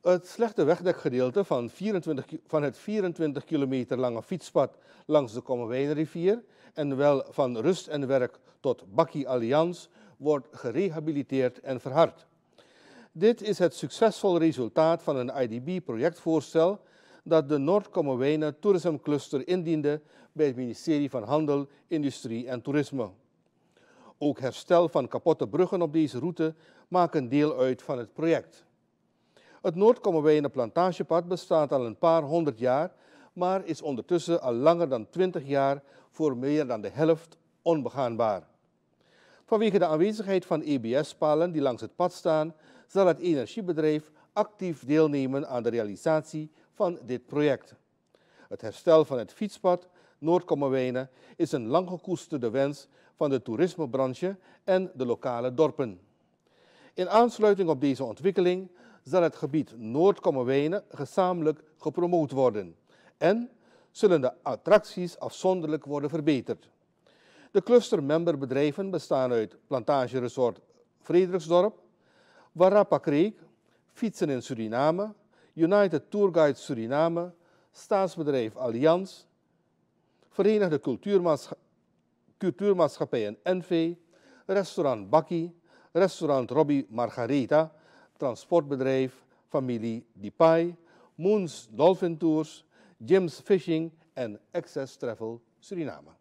Het slechte wegdekgedeelte van, 24, van het 24 kilometer lange fietspad langs de Kommerwijnrivier en wel van rust en werk tot Bakkie Allianz wordt gerehabiliteerd en verhard. Dit is het succesvol resultaat van een IDB-projectvoorstel dat de Noord-Kommerwijnen Tourism Cluster indiende bij het ministerie van Handel, Industrie en Toerisme. Ook herstel van kapotte bruggen op deze route maken deel uit van het project. Het Noordkommerwijnen plantagepad bestaat al een paar honderd jaar, maar is ondertussen al langer dan twintig jaar voor meer dan de helft onbegaanbaar. Vanwege de aanwezigheid van EBS-palen die langs het pad staan, zal het energiebedrijf actief deelnemen aan de realisatie van dit project. Het herstel van het fietspad Noordkommerwijnen is een lang wens van de toerismebranche en de lokale dorpen. In aansluiting op deze ontwikkeling zal het gebied Noord-Kommerwijnen gezamenlijk gepromoot worden en zullen de attracties afzonderlijk worden verbeterd. De cluster memberbedrijven bestaan uit Plantageresort Frederiksdorp, Warappa Creek, Fietsen in Suriname, United Tour Guide Suriname, Staatsbedrijf Allianz, Verenigde Cultuurmaatschappijen NV, Restaurant Bakkie, Restaurant Robbie Margareta transportbedrijf familie Dipai, Moons Dolphin Tours, Jim's Fishing en Access Travel Suriname.